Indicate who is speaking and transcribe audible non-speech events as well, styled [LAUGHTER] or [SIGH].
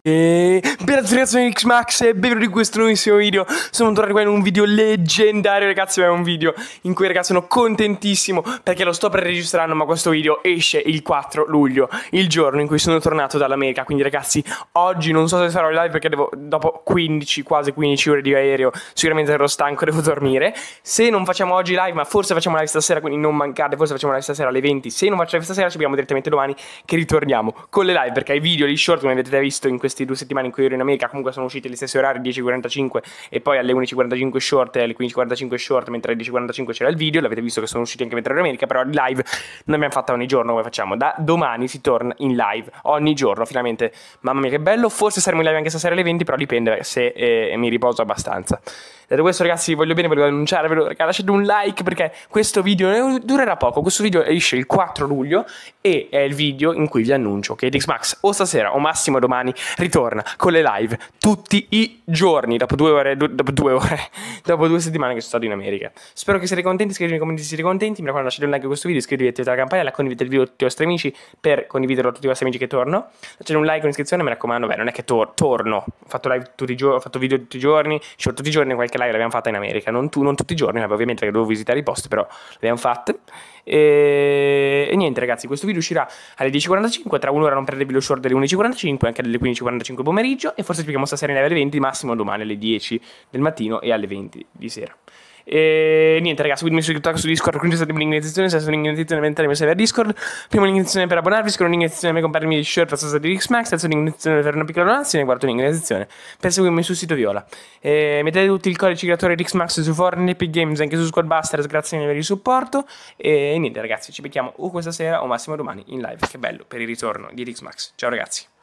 Speaker 1: E ragazzi, ragazzi, Xmax e benvenuti in questo nuovissimo video Sono tornato qua in un video leggendario ragazzi è un video in cui ragazzi sono contentissimo Perché lo sto per registrando ma questo video esce il 4 luglio Il giorno in cui sono tornato dall'America Quindi ragazzi oggi non so se sarò live perché devo Dopo 15, quasi 15 ore di aereo Sicuramente ero stanco, [LAUGHS] devo dormire Se non facciamo oggi live ma forse facciamo live stasera Quindi non mancate, forse facciamo live stasera alle 20 Se non facciamo live stasera ci vediamo direttamente domani Che ritorniamo con le live perché i video, gli short come avete visto in questo queste due settimane in cui ero in America comunque sono uscite gli stessi orari 10.45 e poi alle 11.45 short e alle 15.45 short mentre alle 10.45 c'era il video l'avete visto che sono usciti anche mentre ero in America però il live non abbiamo fatto ogni giorno come facciamo da domani si torna in live ogni giorno finalmente mamma mia che bello forse saremo in live anche stasera alle 20 però dipende se eh, mi riposo abbastanza Detto questo, ragazzi, vi voglio bene, voglio annunciarvelo. Ragazzi, lasciate un like perché questo video durerà poco. Questo video esce il 4 luglio e è il video in cui vi annuncio che Edix Max o stasera o massimo domani ritorna con le live tutti i giorni dopo due ore, do, dopo due ore, [LAUGHS] dopo due settimane che sono stato in America. Spero che siete contenti, iscrivetevi nei commenti se siete contenti. Mi raccomando, lasciate un like a questo video, iscrivetevi alla campanella, condividete il video a tutti i vostri amici per condividerlo a tutti i vostri amici che torno. Lasciate un like, in iscrizione, mi raccomando, beh, non è che tor torno, ho fatto live tutti i giorni, ho fatto video tutti i giorni, ci ho tutti i giorni qualche anche lei l'abbiamo fatta in America, non, tu, non tutti i giorni, ovviamente perché dovevo visitare i posti, però l'abbiamo fatta. E, e, niente ragazzi, questo video uscirà alle 10.45, tra un'ora non perdetevi lo short delle 11.45, anche alle 15.45 pomeriggio e forse ci vediamo stasera in live alle 20, massimo domani alle 10 del mattino e alle 20 di sera. E niente, ragazzi, seguitemi su TikTok, su Discord. Quindi se state un'indicazione, se sono un'indicazione per entrare in a Discord. Prima un'indicazione per abbonarvi, secondo un'indicazione per comprarmi il shirt, terza di Xmax, terza un'indicazione per una piccola donazione, Quarto un'indicazione per seguirmi sul sito Viola. E mettete tutti il codice creatore di Xmax su Fortnite, Epic Games, anche su Squadbusters, grazie mille per il supporto. E niente, ragazzi, ci becchiamo o uh, questa sera o massimo domani in live. Che bello per il ritorno di Xmax. Ciao ragazzi.